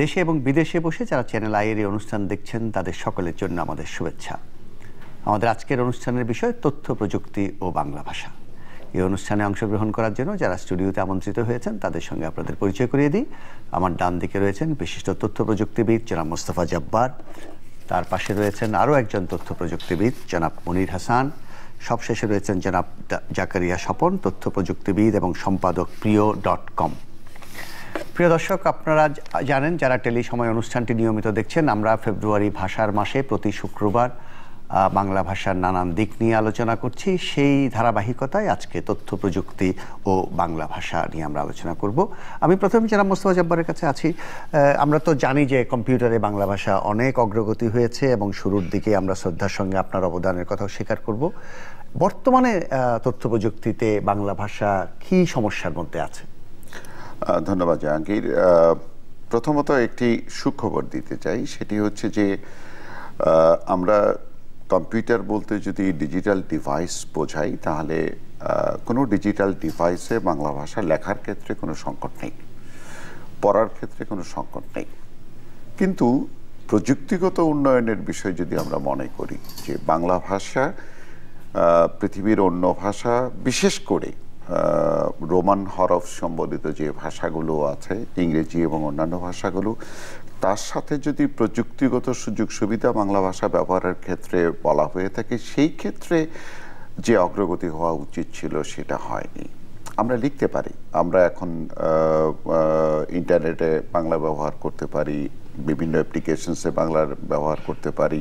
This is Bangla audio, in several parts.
দেশে এবং বিদেশে বসে যারা চ্যানেল আইয়ের এই অনুষ্ঠান দেখছেন তাদের সকলের জন্য আমাদের শুভেচ্ছা আমাদের আজকের অনুষ্ঠানের বিষয় তথ্য প্রযুক্তি ও বাংলা ভাষা এই অনুষ্ঠানে অংশগ্রহণ করার জন্য যারা স্টুডিওতে আমন্ত্রিত হয়েছেন তাদের সঙ্গে আপনাদের পরিচয় করিয়ে দিই আমার ডান দিকে রয়েছেন বিশিষ্ট তথ্য প্রযুক্তিবিদ জনাব মোস্তফা জব্বার তার পাশে রয়েছেন আরও একজন তথ্য প্রযুক্তিবিদ জনাব মনির হাসান সবশেষে রয়েছেন জনাব জাকারিয়া স্বপন তথ্য প্রযুক্তিবিদ এবং সম্পাদক প্রিয় ডট কম প্রিয় দর্শক আপনারা জানেন যারা টেলি সময় অনুষ্ঠানটি নিয়মিত দেখছেন আমরা ফেব্রুয়ারি ভাষার মাসে প্রতি শুক্রবার বাংলা ভাষার নানান দিক নিয়ে আলোচনা করছি সেই ধারাবাহিকতায় আজকে তথ্য প্রযুক্তি ও বাংলা ভাষা নিয়ে আমরা আলোচনা করব আমি প্রথমে যারা মোস্তফা জব্বারের কাছে আছি আমরা তো জানি যে কম্পিউটারে বাংলা ভাষা অনেক অগ্রগতি হয়েছে এবং শুরুর দিকে আমরা শ্রদ্ধার সঙ্গে আপনার অবদানের কথাও স্বীকার করব বর্তমানে তথ্য প্রযুক্তিতে বাংলা ভাষা কী সমস্যার মধ্যে আছে ধন্যবাদ জাহাঙ্গীর প্রথমত একটি সুখবর দিতে চাই সেটি হচ্ছে যে আমরা কম্পিউটার বলতে যদি ডিজিটাল ডিভাইস বোঝাই তাহলে কোনো ডিজিটাল ডিভাইসে বাংলা ভাষা লেখার ক্ষেত্রে কোনো সংকট নেই পড়ার ক্ষেত্রে কোনো সংকট নেই কিন্তু প্রযুক্তিগত উন্নয়নের বিষয় যদি আমরা মনে করি যে বাংলা ভাষা পৃথিবীর অন্য ভাষা বিশেষ করে রোমান হরফ সম্বলিত যে ভাষাগুলো আছে ইংরেজি এবং অন্যান্য ভাষাগুলো তার সাথে যদি প্রযুক্তিগত সুযোগ সুবিধা বাংলা ভাষা ব্যবহারের ক্ষেত্রে বলা হয়ে থাকে সেই ক্ষেত্রে যে অগ্রগতি হওয়া উচিত ছিল সেটা হয়নি আমরা লিখতে পারি আমরা এখন ইন্টারনেটে বাংলা ব্যবহার করতে পারি বিভিন্ন অ্যাপ্লিকেশনসে বাংলার ব্যবহার করতে পারি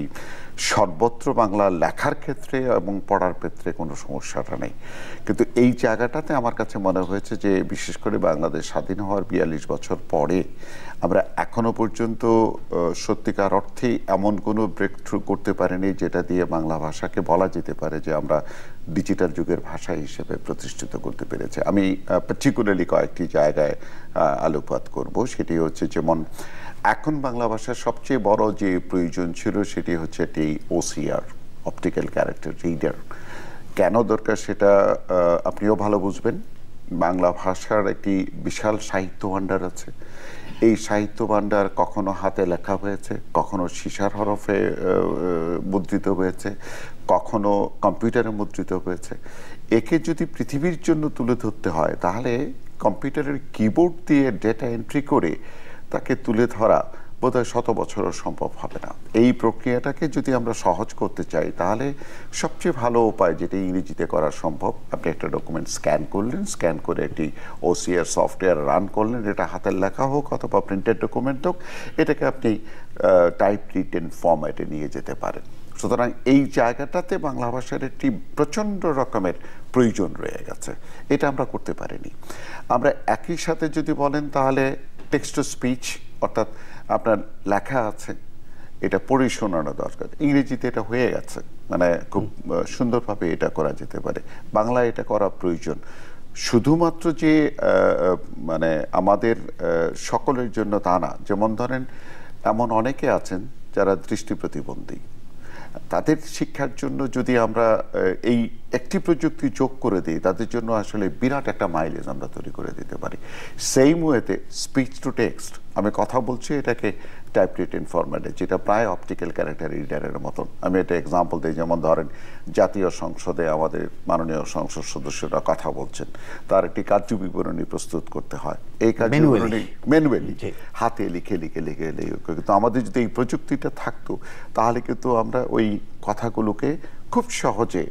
সর্বত্র বাংলা লেখার ক্ষেত্রে এবং পড়ার ক্ষেত্রে কোনো সমস্যাটা নেই কিন্তু এই জায়গাটাতে আমার কাছে মনে হয়েছে যে বিশেষ করে বাংলাদেশ স্বাধীন হওয়ার বিয়াল্লিশ বছর পরে আমরা এখনও পর্যন্ত সত্যিকার অর্থে এমন কোনো ব্রেক থ্রু করতে পারিনি যেটা দিয়ে বাংলা ভাষাকে বলা যেতে পারে যে আমরা ডিজিটাল যুগের ভাষা হিসেবে প্রতিষ্ঠিত করতে পেরেছি আমি পার্টিকুলারলি কয়েকটি জায়গায় আলোকপাত করব সেটি হচ্ছে যেমন এখন বাংলা ভাষার সবচেয়ে বড় যে প্রয়োজন ছিল সেটি হচ্ছে একটি ওসিআর অপটিক্যাল ক্যারেক্টার রিডার কেন দরকার সেটা আপনিও ভালো বুঝবেন বাংলা ভাষার একটি বিশাল সাহিত্য ভাণ্ডার আছে এই সাহিত্য ভাণ্ডার কখনো হাতে লেখা হয়েছে কখনো সিসার হরফে মুদ্রিত হয়েছে কখনো কম্পিউটারে মুদ্রিত হয়েছে একে যদি পৃথিবীর জন্য তুলে ধরতে হয় তাহলে কম্পিউটারের কিবোর্ড দিয়ে ডেটা এন্ট্রি করে তাকে তুলে ধরা বোধহয় শত বছরও সম্ভব হবে না এই প্রক্রিয়াটাকে যদি আমরা সহজ করতে চাই তাহলে সবচেয়ে ভালো উপায় যেটা ইংরেজিতে করা সম্ভব আপনি একটা ডকুমেন্ট স্ক্যান করলেন স্ক্যান করে একটি ওসিআর সফটওয়্যার রান করলেন এটা হাতের লেখা হোক অথবা প্রিন্টেড ডকুমেন্ট হোক এটাকে আপনি টাইপ রিটেন ফর্ম্যাটে নিয়ে যেতে পারেন সুতরাং এই জায়গাটাতে বাংলা ভাষার একটি প্রচণ্ড রকমের প্রয়োজন রয়ে গেছে এটা আমরা করতে পারিনি আমরা একই সাথে যদি বলেন তাহলে টেক্সট টু স্পিচ অর্থাৎ আপনার লেখা আছে এটা পড়ে শোনানো দরকার ইংরেজিতে এটা হয়ে গেছে মানে খুব সুন্দরভাবে এটা করা যেতে পারে বাংলায় এটা করা প্রয়োজন শুধুমাত্র যে মানে আমাদের সকলের জন্য তা না যেমন ধরেন এমন অনেকে আছেন যারা দৃষ্টি প্রতিবন্ধী তাদের শিক্ষার জন্য যদি আমরা এই একটি প্রযুক্তি যোগ করে দিই তাদের জন্য আসলে বিরাট একটা মাইলেজ আমরা তৈরি করে দিতে পারি সেইম ওয়েতে স্পিচ টু টেক্সট আমি কথা বলছি এটাকে টাইপ রিটেন ফরম্যাটে যেটা প্রায় অপটিক্যাল ক্যারেক্টার রিডারের মতন আমি এটা এক্সাম্পল দিই যেমন ধরেন জাতীয় সংসদে আমাদের মাননীয় সংসদ সদস্যরা কথা বলছেন তার একটি কার্য বিবরণী প্রস্তুত করতে হয় এই কার্য বিবরণী ম্যানুয়ালি হাতে লিখে লিখে লিখে লিখে কিন্তু আমাদের যদি এই প্রযুক্তিটা থাকতো তাহলে কিন্তু আমরা ওই কথাগুলোকে খুব সহজে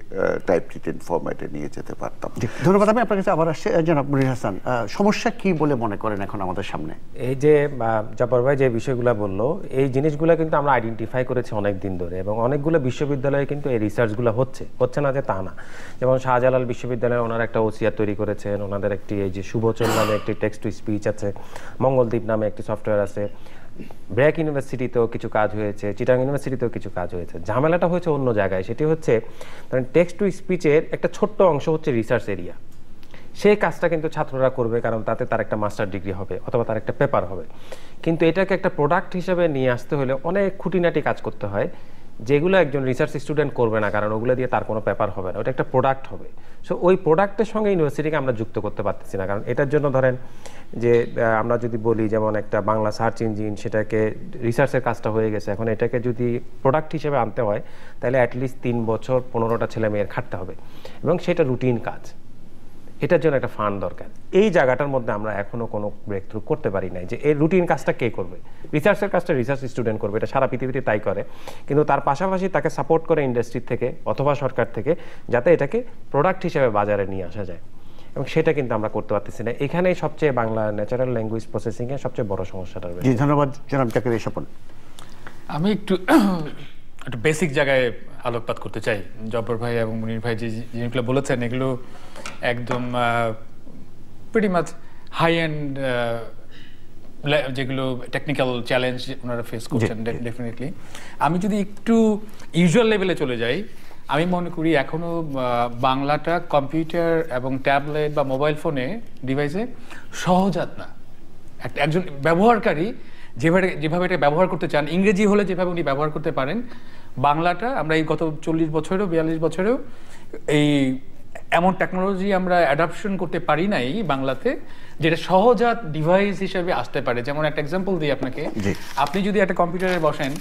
টাইপ রিটেন ফরম্যাটে নিয়ে যেতে পারতাম ধন্যবাদ আমি আপনার কাছে আবার আসছি জনাব মুনির হাসান সমস্যা কি বলে মনে করেন এখন আমাদের সামনে এই যে জাপর ভাই যে বিষয়গুলো বললো এই জিনিসগুলো কিন্তু আমরা আইডেন্টিফাই করেছি অনেক দিন ধরে এবং অনেকগুলো বিশ্ববিদ্যালয়ে কিন্তু এই রিসার্চগুলো হচ্ছে হচ্ছে না যে তা না যেমন শাহজালাল বিশ্ববিদ্যালয়ে ওনার একটা ওসিয়া তৈরি করেছেন ওনাদের একটি এই যে সুবচন নামে একটি টেক্সট টু স্পিচ আছে মঙ্গলদ্বীপ নামে একটি সফটওয়্যার আছে ব্র্যাক ইউনিভার্সিটিতেও কিছু কাজ হয়েছে চিটাং ইউনিভার্সিটিতেও কিছু কাজ হয়েছে ঝামেলাটা হয়েছে অন্য জায়গায় সেটি হচ্ছে কারণ টেক্সট টু স্পিচের একটা ছোট্ট অংশ হচ্ছে রিসার্চ এরিয়া সেই কাজটা কিন্তু ছাত্ররা করবে কারণ তাতে তার একটা মাস্টার ডিগ্রি হবে অথবা তার একটা পেপার হবে কিন্তু এটাকে একটা প্রোডাক্ট হিসেবে নিয়ে আসতে হলে অনেক খুঁটিনাটি কাজ করতে হয় যেগুলো একজন রিসার্চ স্টুডেন্ট করবে না কারণ ওগুলো দিয়ে তার কোনো পেপার হবে না ওটা একটা প্রোডাক্ট হবে সো ওই প্রোডাক্টের সঙ্গে ইউনিভার্সিটিকে আমরা যুক্ত করতে পারতেছি না কারণ এটার জন্য ধরেন যে আমরা যদি বলি যেমন একটা বাংলা সার্চ ইঞ্জিন সেটাকে রিসার্চের কাজটা হয়ে গেছে এখন এটাকে যদি প্রোডাক্ট হিসেবে আনতে হয় তাহলে অ্যাটলিস্ট তিন বছর পনেরোটা ছেলে মেয়ের খাটতে হবে এবং সেটা রুটিন কাজ এটার জন্য একটা ফান্ড দরকার এই জায়গাটার মধ্যে আমরা এখনও কোনো ব্রেক থ্রু করতে পারি নাই যে এই রুটিন কাজটা কে করবে রিসার্চের কাজটা রিসার্চ স্টুডেন্ট করবে এটা সারা পৃথিবীতে তাই করে কিন্তু তার পাশাপাশি তাকে সাপোর্ট করে ইন্ডাস্ট্রি থেকে অথবা সরকার থেকে যাতে এটাকে প্রোডাক্ট হিসেবে বাজারে নিয়ে আসা যায় এবং সেটা কিন্তু আমরা করতে পারতেছি না এখানেই সবচেয়ে বাংলা ন্যাচারাল ল্যাঙ্গুয়েজ প্রসেসিংয়ে সবচেয়ে বড় সমস্যাটা রয়েছে ধন্যবাদ জনাব চাকরি স্বপন আমি একটু একটু বেসিক জায়গায় আলোকপাত করতে চাই জব্বর ভাই এবং মুনির ভাই যে জিনিসগুলো বলেছেন এগুলো একদম প্রিটি মাছ হাই এন্ড যেগুলো টেকনিক্যাল চ্যালেঞ্জ ওনারা ফেস করছেন ডেফিনেটলি আমি যদি একটু ইউজুয়াল লেভেলে চলে যাই আমি মনে করি এখনও বাংলাটা কম্পিউটার এবং ট্যাবলেট বা মোবাইল ফোনে ডিভাইসে সহজাত না একজন ব্যবহারকারী যেভাবে যেভাবে এটা ব্যবহার করতে চান ইংরেজি হলে যেভাবে উনি ব্যবহার করতে পারেন বাংলাটা আমরা এই গত চল্লিশ বছরেও বিয়াল্লিশ বছরেও এই এমন টেকনোলজি আমরা অ্যাডাপশন করতে পারি নাই বাংলাতে যেটা সহজাত ডিভাইস হিসেবে আসতে পারে যেমন একটা এক্সাম্পল দিই আপনাকে আপনি যদি একটা কম্পিউটারে বসেন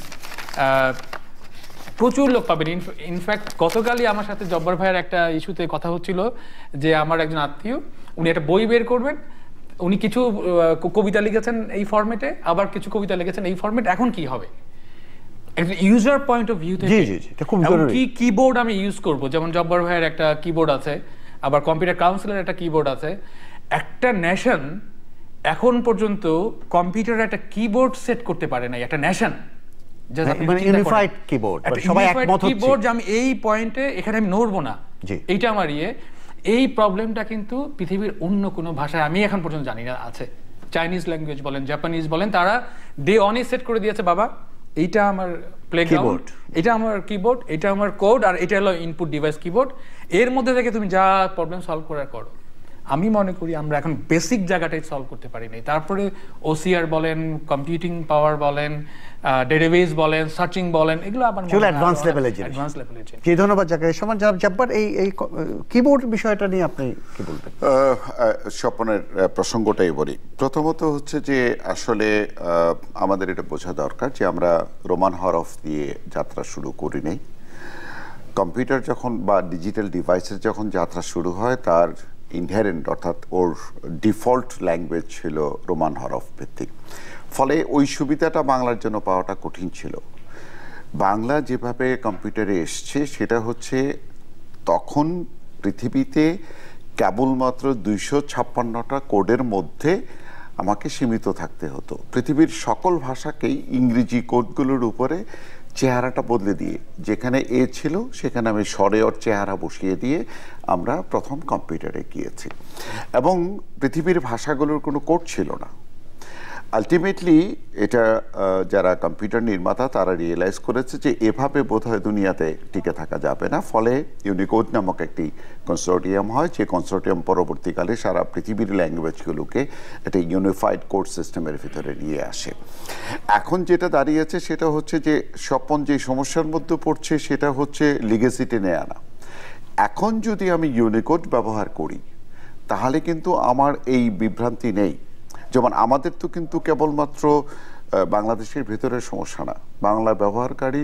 প্রচুর লোক পাবেন ইনফ্যাক্ট গতকালই আমার সাথে জব্বর ভাইয়ের একটা ইস্যুতে কথা হচ্ছিল যে আমার একজন আত্মীয় উনি একটা বই বের করবেন উনি কিছু কবিতা লিখেছেন এই ফর্মেটে আবার কিছু কবিতা লিখেছেন এই ফর্মেট এখন কি হবে একটা ইউজার পয়েন্ট অফ ভিউ থেকে জি জি এটা খুব জরুরি কি কিবোর্ড আমি ইউজ করব যেমন ভাইয়ের একটা কিবোর্ড আছে আবার কম্পিউটার কাউন্সিলের একটা কিবোর্ড আছে একটা নেশন এখন পর্যন্ত কম্পিউটার একটা কিবোর্ড সেট করতে পারে নাই একটা নেশন ইউনিফাইড কিবোর্ড সবাই একমত কিবোর্ড আমি এই পয়েন্টে এখানে আমি নড়বো না এইটা আমার ইয়ে এই প্রবলেমটা কিন্তু পৃথিবীর অন্য কোনো ভাষায় আমি এখন পর্যন্ত জানি না আছে চাইনিজ ল্যাঙ্গুয়েজ বলেন জাপানিজ বলেন তারা ডে অনেক সেট করে দিয়েছে বাবা এইটা আমার কিবোর্ড এটা আমার কিবোর্ড এটা আমার কোড আর এটা হলো ইনপুট ডিভাইস কিবোর্ড এর মধ্যে থেকে তুমি যা প্রবলেম সলভ করার করো আমি মনে করি আমরা এখন বেসিক জায়গাটাই সলভ করতে পারিনি তারপরে ওসিআর বলেন কম্পিউটিং পাওয়ার বলেন ডেটাবেস বলেন সার্চিং বলেন এগুলো আবার অ্যাডভান্স লেভেলে অ্যাডভান্স লেভেলে কি ধন্যবাদ জায়গায় সমান জনাব জব্বার এই এই কিবোর্ড বিষয়টা নিয়ে আপনি কি বলবেন স্বপনের প্রসঙ্গটাই বলি প্রথমত হচ্ছে যে আসলে আমাদের এটা বোঝা দরকার যে আমরা রোমান হরফ দিয়ে যাত্রা শুরু করি নাই কম্পিউটার যখন বা ডিজিটাল ডিভাইসের যখন যাত্রা শুরু হয় তার ইনহেরেন্ট অর্থাৎ ওর ডিফল্ট ল্যাঙ্গুয়েজ ছিল রোমান হরফ ভিত্তিক ফলে ওই সুবিধাটা বাংলার জন্য পাওয়াটা কঠিন ছিল বাংলা যেভাবে কম্পিউটারে এসছে সেটা হচ্ছে তখন পৃথিবীতে কেবলমাত্র দুইশো ছাপ্পান্নটা কোডের মধ্যে আমাকে সীমিত থাকতে হতো পৃথিবীর সকল ভাষাকেই ইংরেজি কোডগুলোর উপরে চেহারাটা বদলে দিয়ে যেখানে এ ছিল সেখানে আমি স্বরে ওর চেহারা বসিয়ে দিয়ে আমরা প্রথম কম্পিউটারে গিয়েছি এবং পৃথিবীর ভাষাগুলোর কোনো কোড ছিল না আলটিমেটলি এটা যারা কম্পিউটার নির্মাতা তারা রিয়েলাইজ করেছে যে এভাবে বোধহয় দুনিয়াতে টিকে থাকা যাবে না ফলে ইউনিকোড নামক একটি কনসোর্টিয়াম হয় যে কনসোর্টিয়াম পরবর্তীকালে সারা পৃথিবীর ল্যাঙ্গুয়েজগুলোকে একটা ইউনিফাইড কোর্ট সিস্টেমের ভিতরে নিয়ে আসে এখন যেটা দাঁড়িয়েছে সেটা হচ্ছে যে স্বপন যে সমস্যার মধ্যে পড়ছে সেটা হচ্ছে লিগেসি টেনে আনা এখন যদি আমি ইউনিকোড ব্যবহার করি তাহলে কিন্তু আমার এই বিভ্রান্তি নেই যেমন আমাদের তো কিন্তু কেবলমাত্র বাংলাদেশের ভেতরে সমস্যা না বাংলা ব্যবহারকারী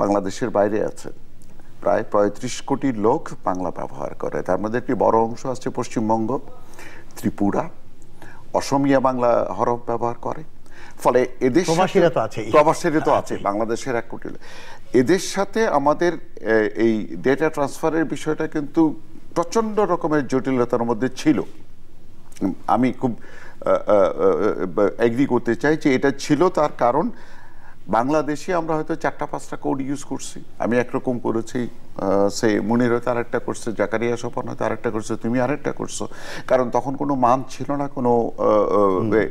বাংলাদেশের বাইরে আছে প্রায় পঁয়ত্রিশ কোটি লোক বাংলা ব্যবহার করে তার মধ্যে একটি বড় অংশ আছে পশ্চিমবঙ্গ ত্রিপুরা অসমিয়া বাংলা হরফ ব্যবহার করে ফলে এদের প্রবাসীরা তো আছে তো আছে বাংলাদেশের এক কোটি এদের সাথে আমাদের এই ডেটা ট্রান্সফারের বিষয়টা কিন্তু প্রচণ্ড রকমের জটিলতার মধ্যে ছিল আমি খুব অ্যাগ্রি করতে চাই যে এটা ছিল তার কারণ বাংলাদেশে আমরা হয়তো চারটা পাঁচটা কোড ইউজ করছি আমি একরকম করেছি সে মনির হয়তো আরেকটা করছে জাকারিয়া স্বপন হয়তো আরেকটা করছে তুমি আরেকটা করছো কারণ তখন কোনো মান ছিল না কোনো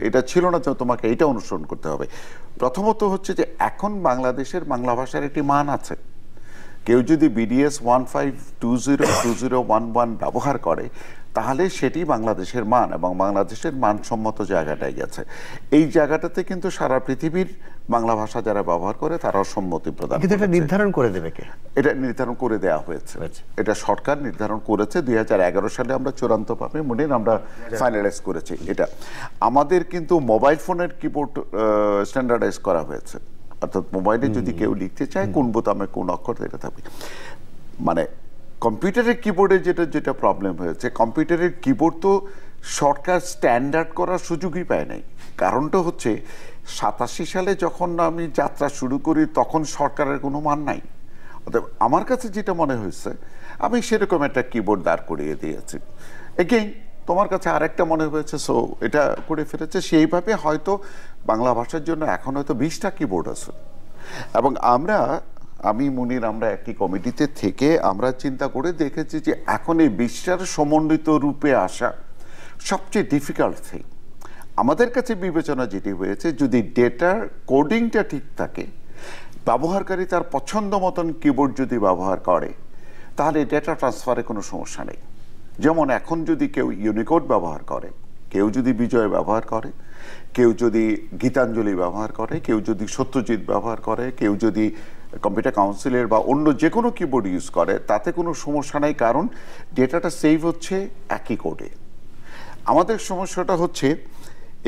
এটা ছিল না যে তোমাকে এটা অনুসরণ করতে হবে প্রথমত হচ্ছে যে এখন বাংলাদেশের বাংলা ভাষার একটি মান আছে কেউ যদি BDS one five two zero two zero one one ব্যবহার করে তাহলে সেটি বাংলাদেশের মান এবং বাংলাদেশের মানসম্মত জায়গাটায় গেছে এই জায়গাটাতে কিন্তু সারা পৃথিবীর বাংলা ভাষা যারা ব্যবহার করে তারাও সম্মতি প্রদান কিন্তু এটা নির্ধারণ করে দেবে কে এটা নির্ধারণ করে দেয়া হয়েছে আচ্ছা। এটা সরকার নির্ধারণ করেছে দুই সালে আমরা চূড়ান্তভাবে মনে আমরা ফাইনালাইজ আচ্ছা। করেছি এটা আমাদের কিন্তু মোবাইল ফোনের কিবোর্ড স্ট্যান্ডার্ডাইজ করা হয়েছে অর্থাৎ মোবাইলে যদি কেউ লিখতে চায় কোন বোতামে কোন অক্ষর এটা থাকবে মানে কম্পিউটারের কিবোর্ডে যেটা যেটা প্রবলেম হয়েছে কম্পিউটারের কিবোর্ড তো সরকার স্ট্যান্ডার্ড করার সুযোগই পায় নাই কারণটা হচ্ছে সাতাশি সালে যখন আমি যাত্রা শুরু করি তখন সরকারের কোনো মান নাই অতএব আমার কাছে যেটা মনে হয়েছে আমি সেরকম একটা কিবোর্ড দাঁড় করিয়ে দিয়েছি এগেইন তোমার কাছে আরেকটা মনে হয়েছে সো এটা করে ফেলেছে সেইভাবে হয়তো বাংলা ভাষার জন্য এখন হয়তো বিশটা কিবোর্ড আছে এবং আমরা আমি মুনির আমরা একটি কমিটিতে থেকে আমরা চিন্তা করে দেখেছি যে এখন এই বিশ্বের সমন্বিত রূপে আসা সবচেয়ে ডিফিকাল্ট থিং আমাদের কাছে বিবেচনা যেটি হয়েছে যদি ডেটার কোডিংটা ঠিক থাকে ব্যবহারকারী তার পছন্দ মতন কিবোর্ড যদি ব্যবহার করে তাহলে ডেটা ট্রান্সফারে কোনো সমস্যা নেই যেমন এখন যদি কেউ ইউনিকোড ব্যবহার করে কেউ যদি বিজয় ব্যবহার করে কেউ যদি গীতাঞ্জলি ব্যবহার করে কেউ যদি সত্যজিৎ ব্যবহার করে কেউ যদি কম্পিউটার কাউন্সিলের বা অন্য যে কোনো কিবোর্ড ইউজ করে তাতে কোনো সমস্যা নাই কারণ ডেটাটা সেভ হচ্ছে একই কোডে আমাদের সমস্যাটা হচ্ছে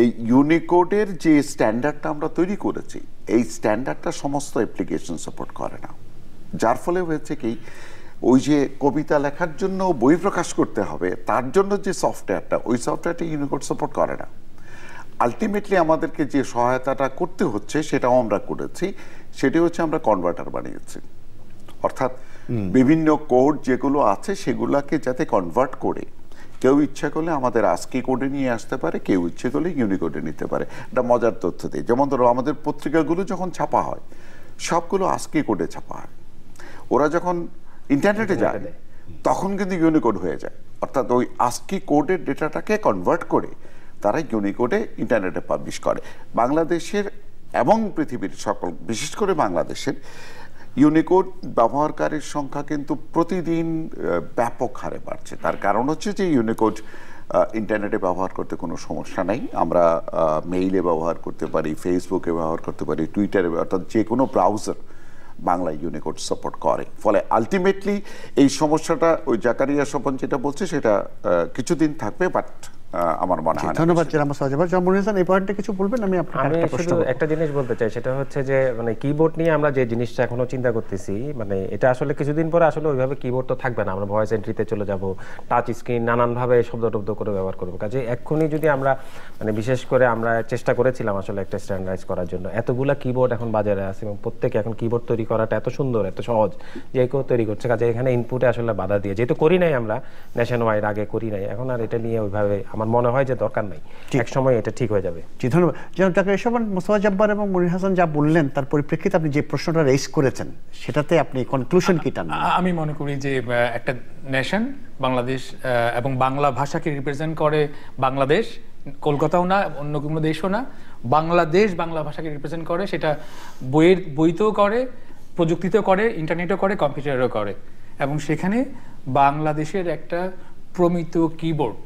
এই ইউনিকোডের যে স্ট্যান্ডার্ডটা আমরা তৈরি করেছি এই স্ট্যান্ডার্ডটা সমস্ত অ্যাপ্লিকেশন সাপোর্ট করে না যার ফলে হয়েছে কি ওই যে কবিতা লেখার জন্য বই প্রকাশ করতে হবে তার জন্য যে সফটওয়্যারটা ওই সফটওয়্যারটা ইউনিকোড সাপোর্ট করে না আলটিমেটলি আমাদেরকে যে সহায়তাটা করতে হচ্ছে সেটাও আমরা করেছি সেটি হচ্ছে আমরা কনভার্টার বানিয়েছি অর্থাৎ বিভিন্ন কোড যেগুলো আছে সেগুলোকে যাতে কনভার্ট করে কেউ ইচ্ছা করলে আমাদের আজকে কোডে নিয়ে আসতে পারে কেউ ইচ্ছে করলে ইউনিকোডে নিতে পারে এটা মজার তথ্য দিয়ে যেমন ধরো আমাদের পত্রিকাগুলো যখন ছাপা হয় সবগুলো আজকে কোডে ছাপা হয় ওরা যখন ইন্টারনেটে যায় তখন কিন্তু ইউনিকোড হয়ে যায় অর্থাৎ ওই আজকে কোডের ডেটাটাকে কনভার্ট করে তারা ইউনিকোডে ইন্টারনেটে পাবলিশ করে বাংলাদেশের এবং পৃথিবীর সকল বিশেষ করে বাংলাদেশের ইউনিকোড ব্যবহারকারীর সংখ্যা কিন্তু প্রতিদিন ব্যাপক হারে বাড়ছে তার কারণ হচ্ছে যে ইউনিকোড ইন্টারনেটে ব্যবহার করতে কোনো সমস্যা নেই আমরা মেইলে ব্যবহার করতে পারি ফেসবুকে ব্যবহার করতে পারি টুইটারে অর্থাৎ যে কোনো ব্রাউজার বাংলা ইউনিকোড সাপোর্ট করে ফলে আলটিমেটলি এই সমস্যাটা ওই জাকারিয়া স্বপন যেটা বলছে সেটা কিছুদিন থাকবে বাট আমার মনে হয় ধন্যবাদ জেলামা সাজাবা জামরুল হাসান এই পয়েন্টে কিছু বলবেন আমি আপনাকে একটা প্রশ্ন একটা জিনিস বলতে চাই সেটা হচ্ছে যে মানে কিবোর্ড নিয়ে আমরা যে জিনিসটা এখনো চিন্তা করতেছি মানে এটা আসলে কিছুদিন পরে আসলে ওইভাবে কিবোর্ড তো থাকবে না আমরা ভয়েস এন্ট্রিতে চলে যাব টাচ স্ক্রিন নানানভাবে শব্দ টব্দ করে ব্যবহার করবো কাজে এক্ষুনি যদি আমরা মানে বিশেষ করে আমরা চেষ্টা করেছিলাম আসলে একটা স্ট্যান্ডার্ডাইজ করার জন্য এতগুলা কিবোর্ড এখন বাজারে আছে এবং প্রত্যেকে এখন কিবোর্ড তৈরি করাটা এত সুন্দর এত সহজ যে কেউ তৈরি করছে কাজে এখানে ইনপুটে আসলে বাধা দিয়ে যেহেতু করি নাই আমরা ন্যাশন ওয়াইড আগে করি নাই এখন আর এটা নিয়ে ওইভাবে আমার মনে হয় যে দরকার নাই এক সময় এটা ঠিক হয়ে যাবে জি ধন্যবাদ যেমন ডাক্তার এসমান মোস্তফা জব্বার এবং মনির হাসান যা বললেন তার পরিপ্রেক্ষিতে আপনি যে প্রশ্নটা রেজ করেছেন সেটাতে আপনি কনক্লুশন কি টান আমি মনে করি যে একটা নেশন বাংলাদেশ এবং বাংলা ভাষাকে রিপ্রেজেন্ট করে বাংলাদেশ কলকাতাও না অন্য কোনো দেশও না বাংলাদেশ বাংলা ভাষাকে রিপ্রেজেন্ট করে সেটা বইয়ের বইতেও করে প্রযুক্তিতেও করে ইন্টারনেটও করে কম্পিউটারও করে এবং সেখানে বাংলাদেশের একটা প্রমিত কিবোর্ড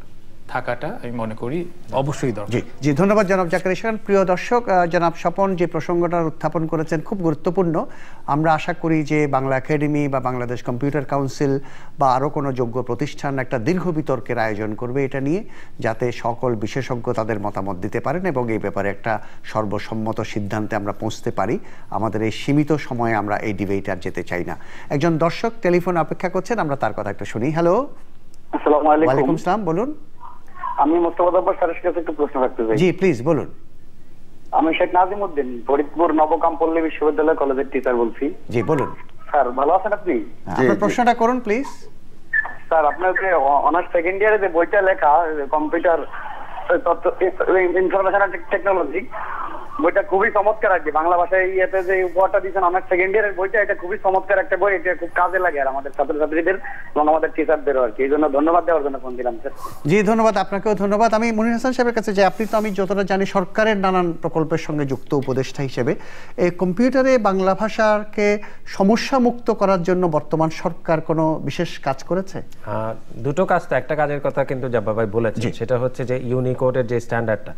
থাকাটা আমি মনে করি অবশ্যই দরকার জি ধন্যবাদ জনাব জাকির প্রিয় দর্শক জনাব স্বপন যে প্রসঙ্গটা উত্থাপন করেছেন খুব গুরুত্বপূর্ণ আমরা আশা করি যে বাংলা একাডেমি বা বাংলাদেশ কম্পিউটার কাউন্সিল বা আরও কোনো যোগ্য প্রতিষ্ঠান একটা দীর্ঘ বিতর্কের আয়োজন করবে এটা নিয়ে যাতে সকল বিশেষজ্ঞ তাদের মতামত দিতে পারেন এবং এই ব্যাপারে একটা সর্বসম্মত সিদ্ধান্তে আমরা পৌঁছতে পারি আমাদের এই সীমিত সময়ে আমরা এই ডিবেট আর যেতে চাই না একজন দর্শক টেলিফোন অপেক্ষা করছেন আমরা তার কথা একটা শুনি হ্যালো আসসালামু আলাইকুম বলুন আমি মোস্তফা জব্বার স্যারের কাছে একটু প্রশ্ন রাখতে চাই জি প্লিজ বলুন আমি শেখ নাজিম উদ্দিন ফরিদপুর নবকাম পল্লী বিশ্ববিদ্যালয় কলেজের টিচার বলছি জি বলুন স্যার ভালো আছেন আপনি হ্যাঁ, আপনার প্রশ্নটা করুন প্লিজ স্যার আপনার যে অনার্স সেকেন্ড ইয়ারে যে বইটা লেখা কম্পিউটার তথ্য ইনফরমেশন টেকনোলজি বইটা খুবই চমৎকার আর কি বাংলা ভাষায় ইয়েতে যে উপহারটা দিয়েছেন অনেক সেকেন্ড ইয়ারের বইটা এটা খুবই চমৎকার একটা বই এটা খুব কাজে লাগে আর আমাদের ছাত্রছাত্রীদের এবং আমাদের টিচারদেরও আর কি এই জন্য ধন্যবাদ দেওয়ার জন্য ফোন দিলাম স্যার জি ধন্যবাদ আপনাকেও ধন্যবাদ আমি মনির হাসান সাহেবের কাছে যে আপনি তো আমি যতটা জানি সরকারের নানান প্রকল্পের সঙ্গে যুক্ত উপদেষ্টা হিসেবে এই কম্পিউটারে বাংলা ভাষাকে সমস্যা মুক্ত করার জন্য বর্তমান সরকার কোনো বিশেষ কাজ করেছে দুটো কাজ তো একটা কাজের কথা কিন্তু জাব্বা ভাই বলেছেন সেটা হচ্ছে যে ইউনিকোডের যে স্ট্যান্ডার্ডটা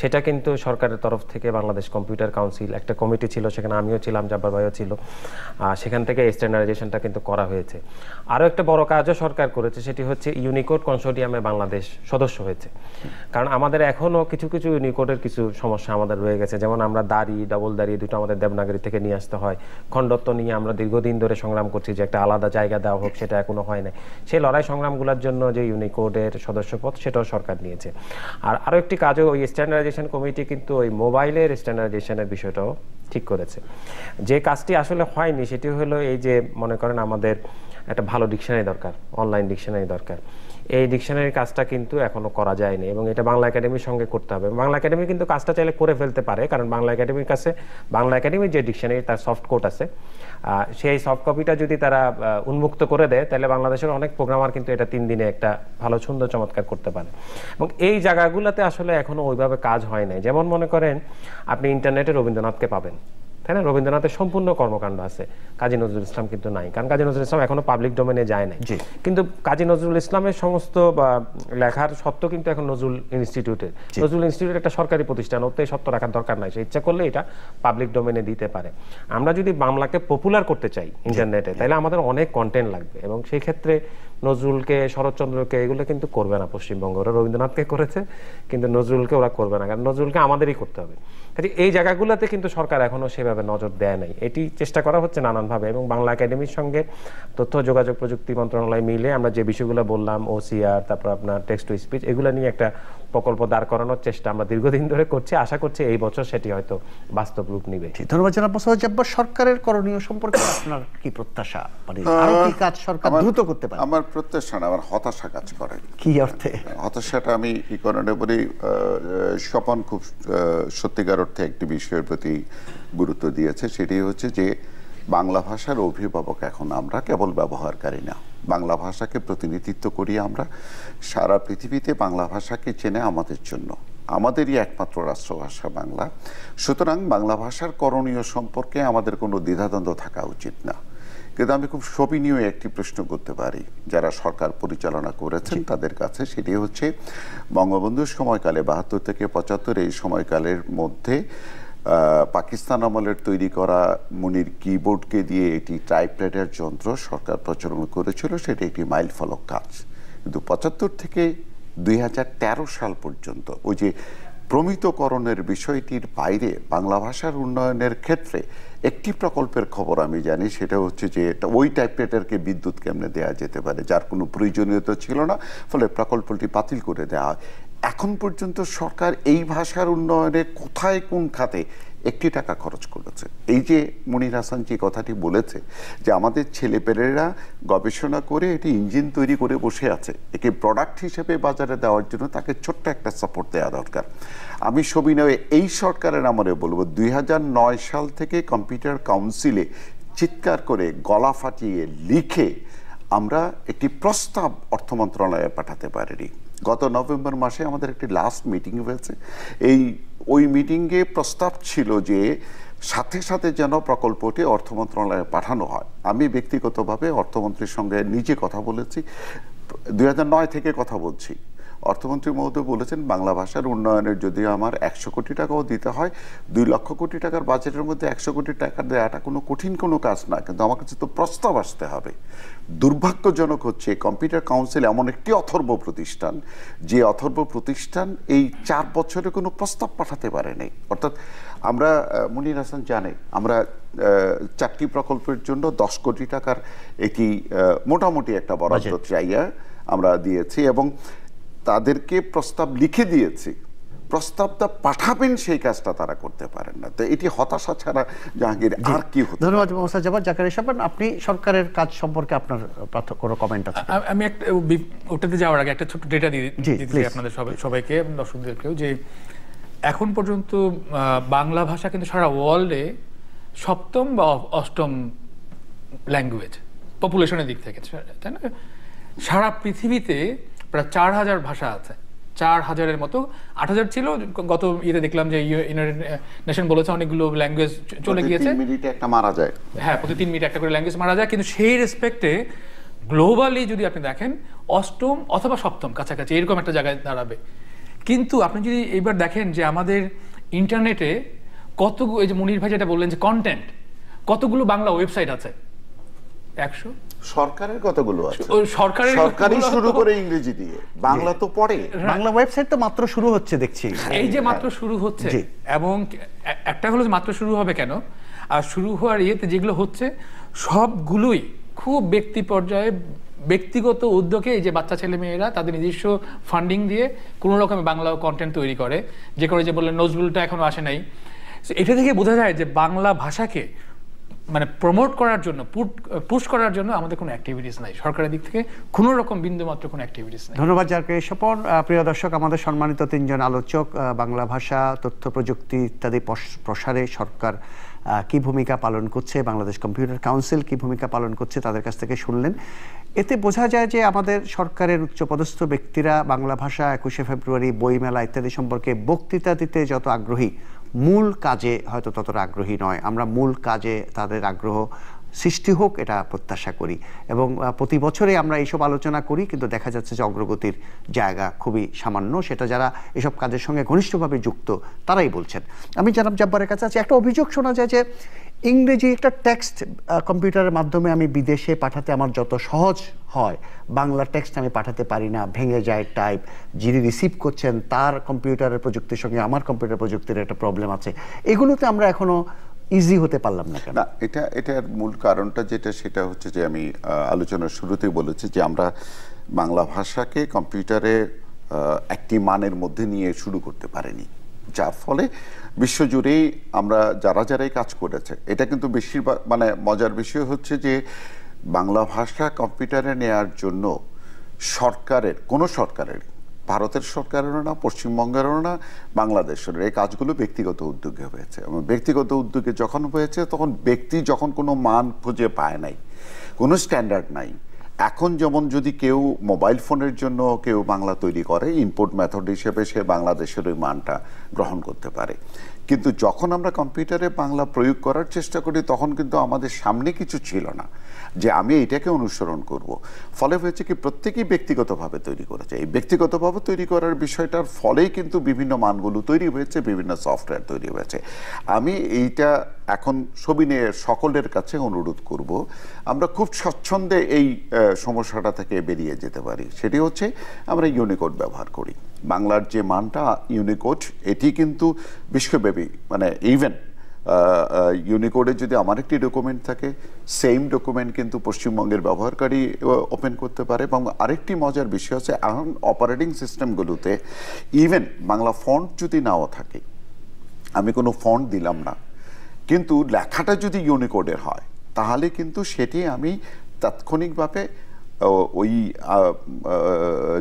সেটা কিন্তু সরকারের তরফ থেকে বাংলাদেশ কম্পিউটার কাউন্সিল একটা কমিটি ছিল সেখানে আমিও ছিলাম জাব্বার ভাইও ছিল সেখান থেকে স্ট্যান্ডার্ডাইজেশনটা কিন্তু করা হয়েছে আরও একটা বড় কাজও সরকার করেছে সেটি হচ্ছে ইউনিকোড কনসোডিয়ামে বাংলাদেশ সদস্য হয়েছে কারণ আমাদের এখনও কিছু কিছু ইউনিকোডের কিছু সমস্যা আমাদের রয়ে গেছে যেমন আমরা দাড়ি ডাবল দাড়ি দুটো আমাদের দেবনাগরী থেকে নিয়ে আসতে হয় খণ্ডত্ব নিয়ে আমরা দীর্ঘদিন ধরে সংগ্রাম করছি যে একটা আলাদা জায়গা দেওয়া হোক সেটা এখনও হয় না সেই লড়াই সংগ্রামগুলোর জন্য যে ইউনিকোডের সদস্যপদ সেটাও সরকার নিয়েছে আর আরও একটি কাজও ওই স্ট্যান্ডার্ড স্ট্যান্ডার্ডাইজেশন কমিটি কিন্তু ওই মোবাইলের স্ট্যান্ডার্ডাইজেশনের বিষয়টাও ঠিক করেছে যে কাজটি আসলে হয়নি সেটি হলো এই যে মনে করেন আমাদের একটা ভালো ডিকশনারি দরকার অনলাইন ডিকশনারি দরকার এই ডিকশনারির কাজটা কিন্তু এখনও করা যায়নি এবং এটা বাংলা একাডেমির সঙ্গে করতে হবে বাংলা একাডেমি কিন্তু কাজটা চাইলে করে ফেলতে পারে কারণ বাংলা একাডেমির কাছে বাংলা একাডেমির যে ডিকশনারি তার সফট কোড আছে সেই সফট কপিটা যদি তারা উন্মুক্ত করে দেয় তাহলে বাংলাদেশের অনেক প্রোগ্রামার কিন্তু এটা তিন দিনে একটা ভালো সুন্দর চমৎকার করতে পারে এবং এই জায়গাগুলোতে আসলে এখনও ওইভাবে কাজ হয় নাই যেমন মনে করেন আপনি ইন্টারনেটে রবীন্দ্রনাথকে পাবেন তাই না রবীন্দ্রনাথের সম্পূর্ণ কর্মকাণ্ড আছে কাজী নজরুল ইসলাম কিন্তু নাই কারণ কাজী নজরুল ইসলাম এখনো পাবলিক ডোমেনে যায় নাই কিন্তু কাজী নজরুল ইসলামের সমস্ত লেখার সত্ত্ব কিন্তু এখন নজরুল ইনস্টিটিউটের নজরুল ইনস্টিটিউট একটা সরকারি প্রতিষ্ঠান ওতে সত্য রাখার দরকার নাই সে ইচ্ছা করলে এটা পাবলিক ডোমেনে দিতে পারে আমরা যদি বাংলাকে পপুলার করতে চাই ইন্টারনেটে তাহলে আমাদের অনেক কন্টেন্ট লাগবে এবং সেই ক্ষেত্রে নজরুলকে শরৎচন্দ্রকে এগুলো কিন্তু করবে না পশ্চিমবঙ্গ ওরা রবীন্দ্রনাথকে করেছে কিন্তু নজরুলকে ওরা করবে না কারণ নজরুলকে আমাদেরই করতে হবে কাজে এই জায়গাগুলোতে কিন্তু সরকার এখনও সেভাবে নজর দেয় নাই এটি চেষ্টা করা হচ্ছে নানানভাবে এবং বাংলা একাডেমির সঙ্গে তথ্য যোগাযোগ প্রযুক্তি মন্ত্রণালয় মিলে আমরা যে বিষয়গুলো বললাম ওসিআর তারপর আপনার টেক্সট টু স্পিচ এগুলো নিয়ে একটা প্রকল্প দাঁড় করানোর চেষ্টা আমরা দীর্ঘদিন ধরে করছি আশা করছি এই বছর সেটি হয়তো বাস্তব রূপ নিবে ধন্যবাদ জনাব মোস্তফা সরকারের করণীয় সম্পর্কে আপনার কি প্রত্যাশা মানে কি কাজ সরকার দ্রুত করতে পারে আমার প্রত্যাশা না আমার হতাশা কাজ করে কি অর্থে হতাশাটা আমি কি কারণে বলি স্বপন খুব সত্যিকার অর্থে একটি বিষয়ের প্রতি গুরুত্ব দিয়েছে সেটি হচ্ছে যে বাংলা ভাষার অভিভাবক এখন আমরা কেবল ব্যবহারকারী না বাংলা ভাষাকে প্রতিনিধিত্ব করি আমরা সারা পৃথিবীতে বাংলা ভাষাকে চেনে আমাদের জন্য আমাদেরই একমাত্র রাষ্ট্রভাষা বাংলা সুতরাং বাংলা ভাষার করণীয় সম্পর্কে আমাদের কোনো দ্বিধাদ্বন্দ্ব থাকা উচিত না কিন্তু আমি খুব শোভনীয় একটি প্রশ্ন করতে পারি যারা সরকার পরিচালনা করেছেন তাদের কাছে সেটি হচ্ছে বঙ্গবন্ধুর সময়কালে বাহাত্তর থেকে পঁচাত্তর এই সময়কালের মধ্যে পাকিস্তান আমলের তৈরি করা মুনির কিবোর্ডকে দিয়ে এটি টাইপরাইটার যন্ত্র সরকার প্রচলন করেছিল সেটি একটি মাইল ফলক কাজ কিন্তু পঁচাত্তর থেকে দুই সাল পর্যন্ত ওই যে প্রমিতকরণের বিষয়টির বাইরে বাংলা ভাষার উন্নয়নের ক্ষেত্রে একটি প্রকল্পের খবর আমি জানি সেটা হচ্ছে যে ওই টাইপরাইটারকে বিদ্যুৎ কেমনে দেওয়া যেতে পারে যার কোনো প্রয়োজনীয়তা ছিল না ফলে প্রকল্পটি বাতিল করে দেওয়া এখন পর্যন্ত সরকার এই ভাষার উন্নয়নে কোথায় কোন খাতে একটি টাকা খরচ করেছে এই যে মনির হাসান যে কথাটি বলেছে যে আমাদের ছেলেপেলেরা গবেষণা করে এটি ইঞ্জিন তৈরি করে বসে আছে একে প্রোডাক্ট হিসেবে বাজারে দেওয়ার জন্য তাকে ছোট্ট একটা সাপোর্ট দেওয়া দরকার আমি সবিনয়ে এই সরকারের আমারে বলবো দুই সাল থেকে কম্পিউটার কাউন্সিলে চিৎকার করে গলা ফাটিয়ে লিখে আমরা একটি প্রস্তাব অর্থ মন্ত্রণালয়ে পাঠাতে পারিনি গত নভেম্বর মাসে আমাদের একটি লাস্ট মিটিং হয়েছে এই ওই মিটিংয়ে প্রস্তাব ছিল যে সাথে সাথে যেন প্রকল্পটি অর্থ মন্ত্রণালয়ে পাঠানো হয় আমি ব্যক্তিগতভাবে অর্থমন্ত্রীর সঙ্গে নিজে কথা বলেছি দুই থেকে কথা বলছি অর্থমন্ত্রী মহোদয় বলেছেন বাংলা ভাষার উন্নয়নের যদি আমার একশো কোটি টাকাও দিতে হয় দুই লক্ষ কোটি টাকার বাজেটের মধ্যে একশো কোটি টাকা দেওয়াটা কোনো কঠিন কোনো কাজ না কিন্তু আমার কাছে তো প্রস্তাব আসতে হবে দুর্ভাগ্যজনক হচ্ছে কম্পিউটার কাউন্সিল এমন একটি অথর্ব প্রতিষ্ঠান যে অথর্ব প্রতিষ্ঠান এই চার বছরে কোনো প্রস্তাব পাঠাতে পারেনি অর্থাৎ আমরা মুনির হাসান জানে আমরা চারটি প্রকল্পের জন্য দশ কোটি টাকার একটি মোটামুটি একটা বরাদ্দ চাইয়া আমরা দিয়েছি এবং তাদেরকে প্রস্তাব লিখে দিয়েছি প্রস্তাবটা পাঠাবেন সেই কাজটা তারা করতে পারেন না তো এটি হতাশা ছাড়া জাহাঙ্গীর আর কি হতো ধন্যবাদ মোস্তাদ জাবাদ জাকার সাহেব আপনি সরকারের কাজ সম্পর্কে আপনার কোনো কমেন্ট আছে আমি একটা ওটাতে যাওয়ার আগে একটা ছোট ডেটা দিয়ে দিতে আপনাদের সবাই সবাইকে দর্শকদেরকেও যে এখন পর্যন্ত বাংলা ভাষা কিন্তু সারা ওয়ার্ল্ডে সপ্তম বা অষ্টম ল্যাঙ্গুয়েজ পপুলেশনের দিক থেকে তাই না সারা পৃথিবীতে প্রায় চার হাজার ভাষা আছে চার হাজারের মতো আট হাজার ছিল গত ইয়েতে দেখলাম যে ইউনাইটেড নেশন বলেছে অনেকগুলো ল্যাঙ্গুয়েজ চলে গিয়েছে একটা মারা যায় হ্যাঁ প্রতি তিন মিনিটে একটা করে ল্যাঙ্গুয়েজ মারা যায় কিন্তু সেই রেসপেক্টে গ্লোবালি যদি আপনি দেখেন অষ্টম অথবা সপ্তম কাছাকাছি এরকম একটা জায়গায় দাঁড়াবে কিন্তু আপনি যদি এবার দেখেন যে আমাদের ইন্টারনেটে কত এই যে মনির ভাই যেটা বললেন যে কন্টেন্ট কতগুলো বাংলা ওয়েবসাইট আছে একশো সরকারের কথাগুলো আছে সরকারের সরকারই শুরু করে ইংরেজি দিয়ে বাংলা তো পড়ে হ্যাঁ। বাংলা ওয়েবসাইট তো মাত্র শুরু হচ্ছে দেখছি এই যে হ্যাঁ। মাত্র শুরু হচ্ছে এবং একটা হলো মাত্র শুরু হবে কেন আর শুরু হওয়ার ইয়েতে যেগুলো হচ্ছে সবগুলোই খুব ব্যক্তি পর্যায়ে ব্যক্তিগত উদ্যোগে এই যে বাচ্চা ছেলে মেয়েরা তাদের নিজস্ব ফান্ডিং দিয়ে কোনো রকমের বাংলা কন্টেন্ট তৈরি করে যে করে যে বললেন নজরুলটা এখনও আসে নাই এটা থেকে বোঝা যায় যে বাংলা ভাষাকে মানে প্রমোট করার জন্য পুশ করার জন্য আমাদের কোনো অ্যাক্টিভিটিস নাই সরকারের দিক থেকে কোনো রকম বিন্দুমাত্র কোনো অ্যাক্টিভিটিস নাই ধন্যবাদ যারকে স্বপন প্রিয় দর্শক আমাদের সম্মানিত তিনজন আলোচক বাংলা ভাষা তথ্য প্রযুক্তি ইত্যাদি প্রসারে সরকার কি ভূমিকা পালন করছে বাংলাদেশ কম্পিউটার কাউন্সিল কি ভূমিকা পালন করছে তাদের কাছ থেকে শুনলেন এতে বোঝা যায় যে আমাদের সরকারের উচ্চপদস্থ ব্যক্তিরা বাংলা ভাষা একুশে ফেব্রুয়ারি বইমেলা ইত্যাদি সম্পর্কে বক্তৃতা দিতে যত আগ্রহী মূল কাজে হয়তো ততটা আগ্রহী নয় আমরা মূল কাজে তাদের আগ্রহ সৃষ্টি হোক এটা প্রত্যাশা করি এবং প্রতি বছরে আমরা এইসব আলোচনা করি কিন্তু দেখা যাচ্ছে যে অগ্রগতির জায়গা খুবই সামান্য সেটা যারা এসব কাজের সঙ্গে ঘনিষ্ঠভাবে যুক্ত তারাই বলছেন আমি জানাব জাব্বারের কাছে আছি একটা অভিযোগ শোনা যায় যে ইংরেজি একটা টেক্সট কম্পিউটারের মাধ্যমে আমি বিদেশে পাঠাতে আমার যত সহজ হয় বাংলা টেক্সট আমি পাঠাতে পারি না ভেঙে যায় টাইপ যিনি রিসিভ করছেন তার কম্পিউটারের প্রযুক্তির সঙ্গে আমার কম্পিউটার প্রযুক্তির একটা প্রবলেম আছে এগুলোতে আমরা এখনও ইজি হতে পারলাম না কেন না এটা এটার মূল কারণটা যেটা সেটা হচ্ছে যে আমি আলোচনার শুরুতেই বলেছি যে আমরা বাংলা ভাষাকে কম্পিউটারে একটি মানের মধ্যে নিয়ে শুরু করতে পারেনি যার ফলে বিশ্বজুড়েই আমরা যারা যারাই কাজ করেছে এটা কিন্তু বেশিরভাগ মানে মজার বিষয় হচ্ছে যে বাংলা ভাষা কম্পিউটারে নেয়ার জন্য সরকারের কোনো সরকারের ভারতের সরকারেরও না পশ্চিমবঙ্গেরও না বাংলাদেশের এই কাজগুলো ব্যক্তিগত উদ্যোগে হয়েছে এবং ব্যক্তিগত উদ্যোগে যখন হয়েছে তখন ব্যক্তি যখন কোনো মান খুঁজে পায় নাই কোনো স্ট্যান্ডার্ড নাই এখন যেমন যদি কেউ মোবাইল ফোনের জন্য কেউ বাংলা তৈরি করে ইম্পোর্ট মেথড হিসেবে সে বাংলাদেশের ওই মানটা গ্রহণ করতে পারে কিন্তু যখন আমরা কম্পিউটারে বাংলা প্রয়োগ করার চেষ্টা করি তখন কিন্তু আমাদের সামনে কিছু ছিল না যে আমি এটাকে অনুসরণ করব। ফলে হয়েছে কি প্রত্যেকেই ব্যক্তিগতভাবে তৈরি করেছে এই ব্যক্তিগতভাবে তৈরি করার বিষয়টার ফলেই কিন্তু বিভিন্ন মানগুলো তৈরি হয়েছে বিভিন্ন সফটওয়্যার তৈরি হয়েছে আমি এইটা এখন সবিনের সকলের কাছে অনুরোধ করব আমরা খুব স্বচ্ছন্দে এই সমস্যাটা থেকে বেরিয়ে যেতে পারি সেটি হচ্ছে আমরা ইউনিকোড ব্যবহার করি বাংলার যে মানটা ইউনিকোড এটি কিন্তু বিশ্বব্যাপী মানে ইভেন ইউনিকোডে যদি আমার একটি ডকুমেন্ট থাকে সেম ডকুমেন্ট কিন্তু পশ্চিমবঙ্গের ব্যবহারকারী ওপেন করতে পারে এবং আরেকটি মজার বিষয় আছে এখন অপারেটিং সিস্টেমগুলোতে ইভেন বাংলা ফন্ট যদি নাও থাকে আমি কোনো ফন্ট দিলাম না কিন্তু লেখাটা যদি ইউনিকোডের হয় তাহলে কিন্তু সেটি আমি তাৎক্ষণিকভাবে ওই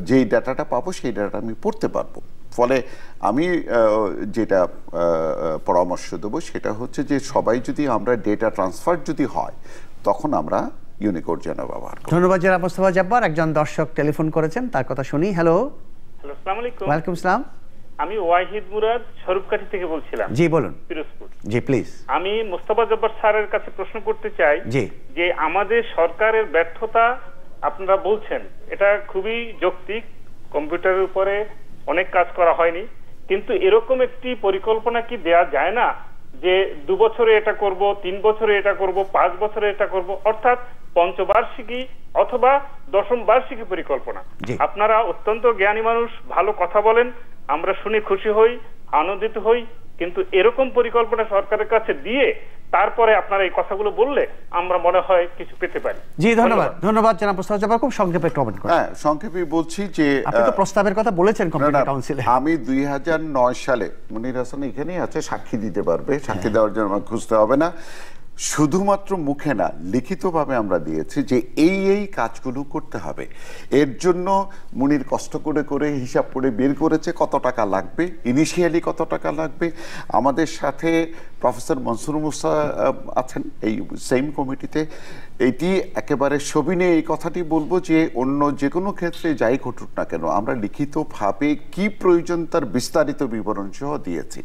যেই ডাটাটা পাবো সেই ডাটাটা আমি পড়তে পারবো ফলে আমি যেটা পরামর্শ দেবো সেটা হচ্ছে যে সবাই যদি আমরা ডেটা ট্রান্সফার যদি হয় তখন আমরা ইউনিকোড যেন ব্যবহার ধন্যবাদ যারা মোস্তফা জব্বার একজন দর্শক টেলিফোন করেছেন তার কথা শুনি হ্যালো হ্যালো ওয়ালাইকুম সালাম আমি ওয়াহিদ মুরাদ স্বরূপকাঠি থেকে বলছিলাম জি বলুন পিরোজপুর জি প্লিজ আমি মোস্তফা জব্বার স্যারের কাছে প্রশ্ন করতে চাই যে আমাদের সরকারের ব্যর্থতা আপনারা বলছেন এটা খুবই যৌক্তিক কম্পিউটারের উপরে অনেক কাজ করা হয়নি কিন্তু এরকম একটি পরিকল্পনা কি দেয়া যায় না যে দু বছরে এটা করব তিন বছরে এটা করব পাঁচ বছরে এটা করব অর্থাৎ পঞ্চবার্ষিকী অথবা দশম বার্ষিকী পরিকল্পনা আপনারা অত্যন্ত জ্ঞানী মানুষ ভালো কথা বলেন আমরা শুনে খুশি হই আনন্দিত হই কিন্তু এরকম পরিকল্পনা সরকারের কাছে দিয়ে তারপরে আপনারা এই কথাগুলো বললে আমরা মনে হয় কিছু পেতে পারি জি ধন্যবাদ ধন্যবাদ জানা প্রস্তাব জব্বার খুব সংক্ষেপে কমেন্ট করেন হ্যাঁ সংক্ষেপে বলছি যে আপনি তো প্রস্তাবের কথা বলেছেন কমিউনিটি কাউন্সিলে আমি 2009 সালে মনির হাসান এখানেই আছে সাক্ষী দিতে পারবে সাক্ষী হ্যাঁ। দেওয়ার জন্য আমার খুঁজতে হবে না শুধুমাত্র মুখে না লিখিতভাবে আমরা দিয়েছি যে এই এই কাজগুলো করতে হবে এর জন্য মুনির কষ্ট করে করে হিসাব করে বের করেছে কত টাকা লাগবে ইনিশিয়ালি কত টাকা লাগবে আমাদের সাথে প্রফেসর মনসুর মুসা আছেন এই সেম কমিটিতে এটি একেবারে সবিনে এই কথাটি বলবো যে অন্য যে কোনো ক্ষেত্রে যাই ঘটুক না কেন আমরা লিখিতভাবে কি প্রয়োজন তার বিস্তারিত বিবরণ সহ দিয়েছি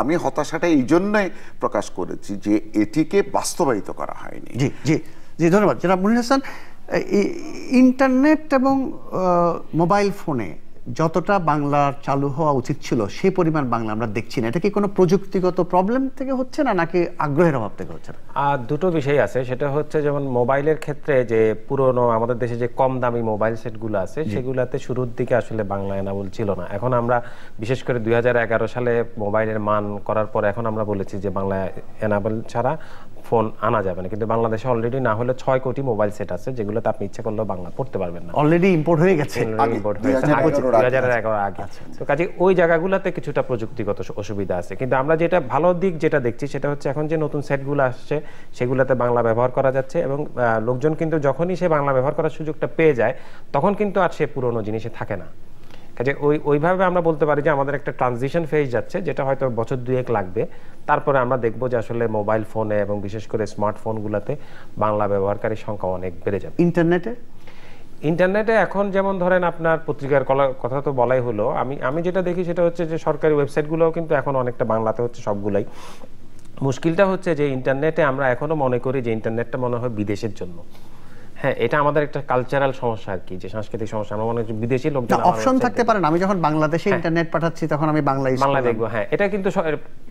আমি হতাশাটা এই জন্যই প্রকাশ করেছি যে এটিকে বাস্তবায়িত করা হয়নি জি জি জি ধন্যবাদ জনাব মুনির হাসান ইন্টারনেট এবং মোবাইল ফোনে যতটা বাংলার চালু হওয়া উচিত ছিল সেই পরিমাণ বাংলা আমরা দেখছি না এটা কি কোনো প্রযুক্তিগত প্রবলেম থেকে হচ্ছে না নাকি আগ্রহের অভাব থেকে হচ্ছে না আর দুটো বিষয় আছে সেটা হচ্ছে যেমন মোবাইলের ক্ষেত্রে যে পুরনো আমাদের দেশে যে কম দামি মোবাইল সেটগুলো আছে সেগুলোতে শুরুর দিকে আসলে বাংলা এনাবল ছিল না এখন আমরা বিশেষ করে দুই সালে মোবাইলের মান করার পর এখন আমরা বলেছি যে বাংলা এনাবল ছাড়া ফোন আনা যাবে না কিন্তু বাংলাদেশে অলরেডি না হলে ছয় কোটি মোবাইল সেট আছে যেগুলোতে আপনি ইচ্ছা করলেও বাংলা পড়তে পারবেন না অলরেডি ইম্পোর্ট হয়ে গেছে আগে আচ্ছা, আচ্ছা। তো কাজে ওই জায়গাগুলোতে কিছুটা প্রযুক্তিগত অসুবিধা আছে কিন্তু আমরা যেটা ভালো দিক যেটা দেখছি সেটা হচ্ছে এখন যে নতুন সেটগুলো আসছে সেগুলোতে বাংলা ব্যবহার করা যাচ্ছে এবং লোকজন কিন্তু যখনই সে বাংলা ব্যবহার করার সুযোগটা পেয়ে যায় তখন কিন্তু আর সে পুরনো জিনিসে থাকে না কাজে ওই ওইভাবে আমরা বলতে পারি যে আমাদের একটা ট্রানজিশন ফেজ যাচ্ছে যেটা হয়তো বছর দুয়েক লাগবে তারপরে আমরা দেখব যে আসলে মোবাইল ফোনে এবং বিশেষ করে স্মার্টফোনগুলোতে বাংলা ব্যবহারকারীর সংখ্যা অনেক বেড়ে যাবে ইন্টারনেটে ইন্টারনেটে এখন যেমন ধরেন আপনার পত্রিকার কথা তো বলাই হলো আমি আমি যেটা দেখি সেটা হচ্ছে যে সরকারি ওয়েবসাইটগুলোও কিন্তু এখন অনেকটা বাংলাতে হচ্ছে সবগুলাই মুশকিলটা হচ্ছে যে ইন্টারনেটে আমরা এখনও মনে করি যে ইন্টারনেটটা মনে হয় বিদেশের জন্য হ্যাঁ এটা আমাদের একটা কালচারাল সমস্যা আর কি যে সাংস্কৃতিক সমস্যা আমার মনে হচ্ছে বিদেশি লোক অপশন থাকতে পারে আমি যখন বাংলাদেশে ইন্টারনেট হ্যাঁ। পাঠাচ্ছি তখন আমি বাংলায় বাংলা দেখবো হ্যাঁ এটা কিন্তু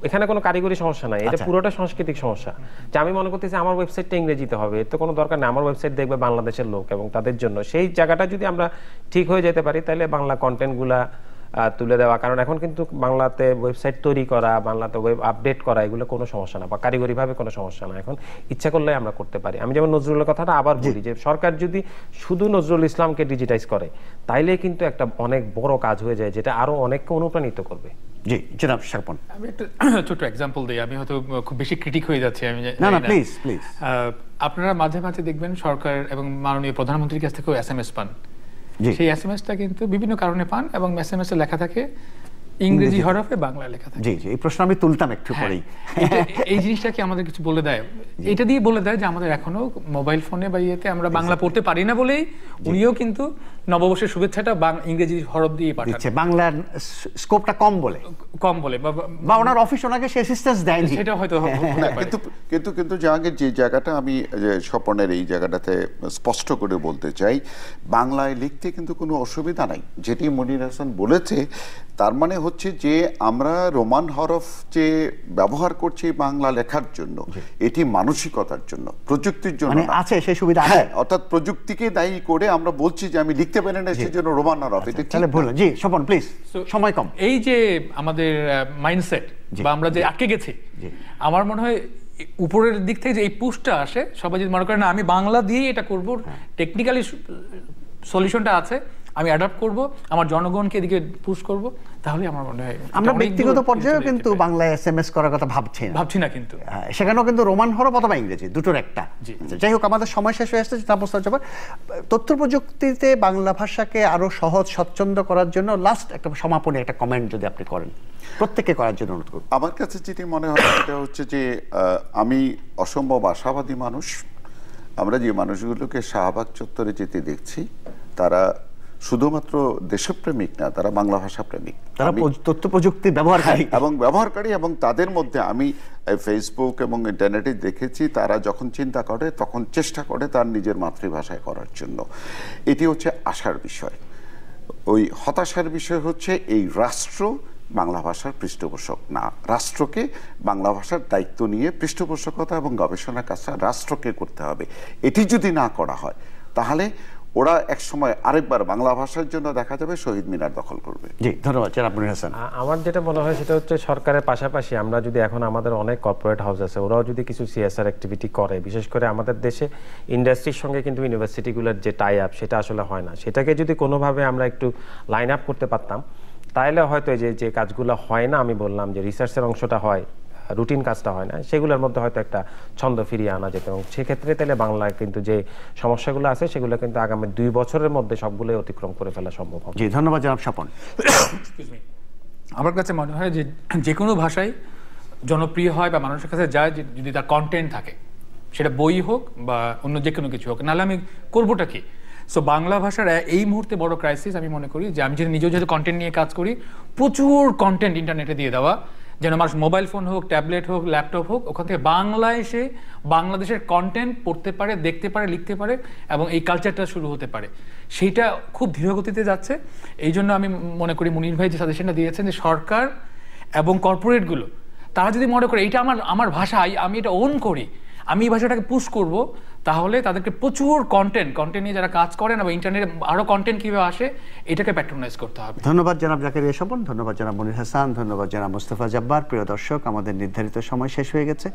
এখানে কোনো কারিগরি সমস্যা নাই এটা আচ্ছা। পুরোটা সাংস্কৃতিক সমস্যা যে আমি মনে করতেছি আমার ওয়েবসাইটটা ইংরেজিতে হবে তো কোনো দরকার নেই আমার ওয়েবসাইট দেখবে বাংলাদেশের লোক এবং তাদের জন্য সেই জায়গাটা যদি আমরা ঠিক হয়ে যেতে পারি তাহলে বাংলা কন্টেন্টগুলা তুলে দেওয়া কারণ এখন কিন্তু বাংলাতে ওয়েবসাইট তৈরি করা বাংলাতে ওয়েব আপডেট করা এগুলো কোনো সমস্যা না বা কারিগরিভাবে কোনো সমস্যা না এখন ইচ্ছা করলে আমরা করতে পারি আমি যেমন নজরুলের কথাটা আবার বলি যে সরকার যদি শুধু নজরুল ইসলামকে ডিজিটাইজ করে তাইলে কিন্তু একটা অনেক বড় কাজ হয়ে যায় যেটা আরও অনেককে অনুপ্রাণিত করবে জি জনাব আমি একটা ছোট এক্সাম্পল দিই আমি হয়তো খুব বেশি ক্রিটিক হয়ে যাচ্ছি আমি না না প্লিজ প্লিজ আপনারা মাঝে মাঝে দেখবেন সরকার এবং মাননীয় প্রধানমন্ত্রীর কাছ থেকেও এস এম এস পান সেই এস এম এসটা কিন্তু বিভিন্ন কারণে পান এবং এস এম এ লেখা থাকে ইংরেজি হরফে বাংলা লেখা থাকে জি জি এই প্রশ্ন আমি তুলতাম একটু হ্যাঁ, পরেই এই জিনিসটা কি আমাদের কিছু বলে দেয় এটা দিয়ে বলে দেয় যে আমাদের এখনো মোবাইল ফোনে বা ইয়েতে আমরা বাংলা পড়তে পারি না বলেই উনিও কিন্তু নববর্ষের শুভেচ্ছাটা ইংরেজি হরফ দিয়ে পাঠাচ্ছে বাংলার স্কোপটা কম বলে কম বলে বা ওনার অফিস ওনাকে সে অ্যাসিস্ট্যান্স দেয়নি সেটা হয়তো হ্যাঁ, হ্যাঁ, কিন্তু কিন্তু কিন্তু জাহাঙ্গীর যে জায়গাটা আমি স্বপনের এই জায়গাটাতে স্পষ্ট করে বলতে চাই বাংলায় লিখতে কিন্তু কোনো অসুবিধা নাই যেটি মনির হাসান বলেছে তার মানে হচ্ছে হচ্ছে যে আমরা রোমান হরফ যে ব্যবহার করছি বাংলা লেখার জন্য এটি মানসিকতার জন্য প্রযুক্তির জন্য মানে আছে সেই সুবিধা হ্যাঁ অর্থাৎ প্রযুক্তিকে দায়ী করে আমরা বলছি যে আমি লিখতে পারি না সেজন্য রোমান হরফ আচ্ছা, এটা তাহলে ভুল জি স্বপন প্লিজ সময় কম এই যে আমাদের মাইন্ডসেট বা আমরা যে আটকে গেছি আমার মনে হয় উপরের দিক থেকে যে এই পুস্টটা আসে সবাই যদি মনে না আমি বাংলা দিয়েই এটা করব টেকনিক্যালি সলিউশনটা আছে আমি অ্যাডাপ্ট করব আমার জনগণকে এদিকে পুশ করব তাহলে আমার মনে হয় আমরা ব্যক্তিগত পর্যায়েও কিন্তু বাংলায় এস এম এস করার কথা ভাবছি না ভাবছি না কিন্তু হ্যাঁ, সেখানেও কিন্তু রোমান হরফ অথবা ইংরেজি দুটোর একটা যাই হোক আমাদের সময় শেষ হয়ে আসছে চিন্তাবস্থা যাবার তথ্য প্রযুক্তিতে বাংলা ভাষাকে আরও সহজ স্বচ্ছন্দ করার জন্য লাস্ট একটা সমাপনী একটা কমেন্ট যদি আপনি করেন প্রত্যেকে করার জন্য অনুরোধ করব আমার কাছে যেটি মনে হয় সেটা হচ্ছে যে আমি অসম্ভব আশাবাদী মানুষ আমরা যে মানুষগুলোকে শাহবাগ চত্বরে যেতে দেখছি তারা শুধুমাত্র দেশপ্রেমিক না তারা বাংলা ভাষা প্রেমিক তারা তথ্য প্রযুক্তি ব্যবহারকারী হ্যাঁ, এবং ব্যবহারকারী এবং তাদের মধ্যে আমি ফেসবুক এবং ইন্টারনেটে দেখেছি তারা যখন চিন্তা করে তখন চেষ্টা করে তার নিজের মাতৃভাষায় করার জন্য এটি হচ্ছে আশার বিষয় ওই হতাশার বিষয় হচ্ছে এই রাষ্ট্র বাংলা ভাষার পৃষ্ঠপোষক না রাষ্ট্রকে বাংলা ভাষার দায়িত্ব নিয়ে পৃষ্ঠপোষকতা এবং গবেষণা কাজটা রাষ্ট্রকে করতে হবে এটি যদি না করা হয় তাহলে ওরা এক সময় আরেকবার বাংলা ভাষার জন্য দেখা যাবে শহীদ মিনার দখল করবে জি ধন্যবাদ চেরাপুর হাসান আমার যেটা মনে হয় সেটা হচ্ছে সরকারের পাশাপাশি আমরা যদি এখন আমাদের অনেক কর্পোরেট হাউস আছে ওরাও যদি কিছু সিএসআর অ্যাক্টিভিটি করে বিশেষ করে আমাদের দেশে ইন্ডাস্ট্রির সঙ্গে কিন্তু ইউনিভার্সিটিগুলোর যে টাই আপ সেটা আসলে হয় না সেটাকে যদি কোনোভাবে আমরা একটু লাইন আপ করতে পারতাম তাইলে হয়তো যে যে কাজগুলো হয় না আমি বললাম যে রিসার্চের অংশটা হয় রুটিন কাজটা হয় না সেগুলোর মধ্যে হয়তো একটা ছন্দ ফিরিয়ে আনা যেত এবং সেক্ষেত্রে তাহলে বাংলায় কিন্তু যে সমস্যাগুলো আছে সেগুলো কিন্তু আগামী দুই বছরের মধ্যে সবগুলোই অতিক্রম করে ফেলা সম্ভব হবে ধন্যবাদ জনাব স্বপন আমার কাছে মনে হয় যে যে কোনো ভাষাই জনপ্রিয় হয় বা মানুষের কাছে যায় যদি তার কন্টেন্ট থাকে সেটা বই হোক বা অন্য যে কোনো কিছু হোক নাহলে আমি করবোটা কি সো বাংলা ভাষার এই মুহূর্তে বড় ক্রাইসিস আমি মনে করি যে আমি যদি নিজেও যেহেতু কন্টেন্ট নিয়ে কাজ করি প্রচুর কন্টেন্ট ইন্টারনেটে দিয়ে দেওয়া যেন মানুষ মোবাইল ফোন হোক ট্যাবলেট হোক ল্যাপটপ হোক ওখান থেকে বাংলায় এসে বাংলাদেশের কন্টেন্ট পড়তে পারে দেখতে পারে লিখতে পারে এবং এই কালচারটা শুরু হতে পারে সেইটা খুব ধীরগতিতে যাচ্ছে এই জন্য আমি মনে করি মুনির ভাই যে সাজেশনটা দিয়েছেন যে সরকার এবং কর্পোরেটগুলো তারা যদি মনে করে এটা আমার আমার ভাষায় আমি এটা ওন করি আমি এই ভাষাটাকে পুশ করব তাহলে তাদেরকে প্রচুর কন্টেন্ট কন্টেন্ট নিয়ে যারা কাজ করেন বা ইন্টারনেটে আরও কন্টেন্ট কীভাবে আসে এটাকে প্যাট্রোনাইজ করতে হবে ধন্যবাদ জানাব জাকির রেশপন ধন্যবাদ জনাব মনির হাসান ধন্যবাদ জানাব মোস্তফা জব্বার প্রিয় দর্শক আমাদের নির্ধারিত সময় শেষ হয়ে গেছে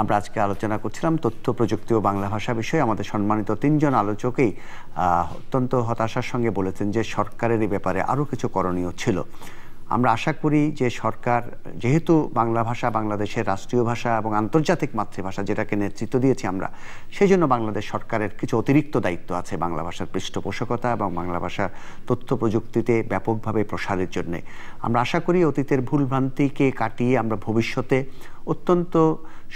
আমরা আজকে আলোচনা করছিলাম তথ্য প্রযুক্তি ও বাংলা ভাষা বিষয়ে আমাদের সম্মানিত তিনজন আলোচকেই অত্যন্ত হতাশার সঙ্গে বলেছেন যে সরকারের এই ব্যাপারে আরও কিছু করণীয় ছিল আমরা আশা করি যে সরকার যেহেতু বাংলা ভাষা বাংলাদেশের রাষ্ট্রীয় ভাষা এবং আন্তর্জাতিক মাতৃভাষা যেটাকে নেতৃত্ব দিয়েছি আমরা সেই জন্য বাংলাদেশ সরকারের কিছু অতিরিক্ত দায়িত্ব আছে বাংলা ভাষার পৃষ্ঠপোষকতা এবং বাংলা ভাষার তথ্য প্রযুক্তিতে ব্যাপকভাবে প্রসারের জন্যে আমরা আশা করি অতীতের ভুলভ্রান্তিকে কাটিয়ে আমরা ভবিষ্যতে অত্যন্ত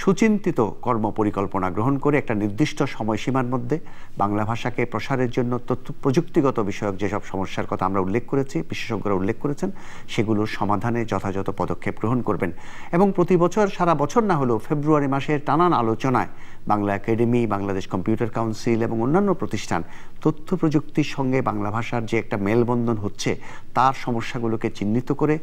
সুচিন্তিত কর্ম পরিকল্পনা গ্রহণ করে একটা নির্দিষ্ট সময়সীমার মধ্যে বাংলা ভাষাকে প্রসারের জন্য তথ্য প্রযুক্তিগত বিষয়ক যেসব সমস্যার কথা আমরা উল্লেখ করেছি বিশেষজ্ঞরা উল্লেখ করেছেন সেগুলোর সমাধানে যথাযথ পদক্ষেপ গ্রহণ করবেন এবং প্রতি বছর সারা বছর না হলেও ফেব্রুয়ারি মাসের টানান আলোচনায় Bangla academy Bangladesh computer council এবং অন্যান্য প্রতিষ্ঠান তথ্য প্রযুক্তির সঙ্গে বাংলা ভাষার যে একটা মেলবন্ধন হচ্ছে তার সমস্যাগুলোকে চিহ্নিত করে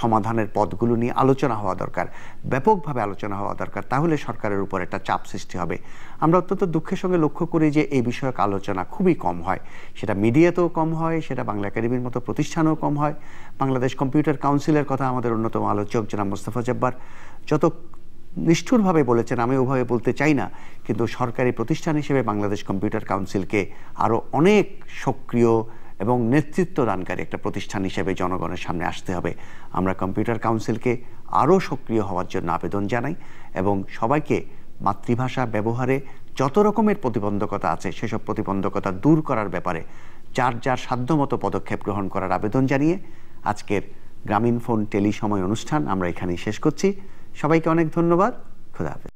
সমাধানের পদগুলো নিয়ে আলোচনা হওয়া দরকার ব্যাপকভাবে আলোচনা হওয়া দরকার তাহলে সরকারের উপর একটা চাপ সৃষ্টি হবে আমরা অত্যন্ত দুঃখের সঙ্গে লক্ষ্য করি যে এই বিষয়ক আলোচনা খুবই কম হয় সেটা মিডিয়াতেও কম হয় সেটা বাংলা একাডেমির মতো প্রতিষ্ঠানেও কম হয় বাংলাদেশ কম্পিউটার কাউন্সিলের কথা আমাদের অন্যতম আলোচক জনাব মোস্তফা জব্বার যত নিষ্ঠুরভাবে বলেছেন আমি ওভাবে বলতে চাই না কিন্তু সরকারি প্রতিষ্ঠান হিসেবে বাংলাদেশ কম্পিউটার কাউন্সিলকে আরও অনেক সক্রিয় এবং নেতৃত্ব দানকারী একটা প্রতিষ্ঠান হিসেবে জনগণের সামনে আসতে হবে আমরা কম্পিউটার কাউন্সিলকে আরও সক্রিয় হওয়ার জন্য আবেদন জানাই এবং সবাইকে মাতৃভাষা ব্যবহারে যত রকমের প্রতিবন্ধকতা আছে সেসব প্রতিবন্ধকতা দূর করার ব্যাপারে যার যার সাধ্যমতো পদক্ষেপ গ্রহণ করার আবেদন জানিয়ে আজকের গ্রামীণ ফোন টেলি সময় অনুষ্ঠান আমরা এখানেই শেষ করছি সবাইকে অনেক ধন্যবাদ খুদা হাফেজ